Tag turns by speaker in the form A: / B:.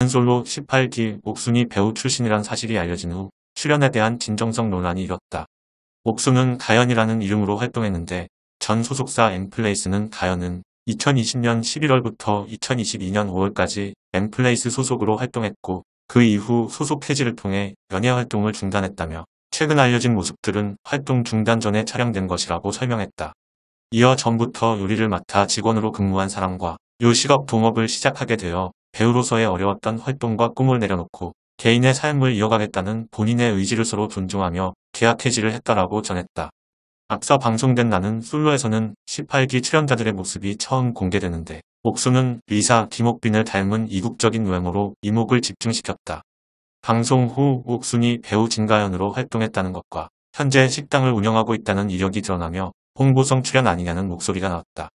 A: 한솔로 18기 옥순이 배우 출신이란 사실이 알려진 후 출연에 대한 진정성 논란이 일었다. 옥순은 가연이라는 이름으로 활동했는데 전 소속사 엠플레이스는 가연은 2020년 11월부터 2022년 5월까지 엠플레이스 소속으로 활동했고 그 이후 소속 해지를 통해 연예 활동을 중단했다며 최근 알려진 모습들은 활동 중단 전에 촬영된 것이라고 설명했다. 이어 전부터 요리를 맡아 직원으로 근무한 사람과 요식업 동업을 시작하게 되어 배우로서의 어려웠던 활동과 꿈을 내려놓고 개인의 삶을 이어가겠다는 본인의 의지를 서로 존중하며 계약 해지를 했다라고 전했다. 앞서 방송된 나는 솔로에서는 18기 출연자들의 모습이 처음 공개되는데 옥수는 리사 김옥빈을 닮은 이국적인 외모로 이목을 집중시켰다. 방송 후 옥순이 배우 진가연으로 활동했다는 것과 현재 식당을 운영하고 있다는 이력이 드러나며 홍보성 출연 아니냐는 목소리가 나왔다.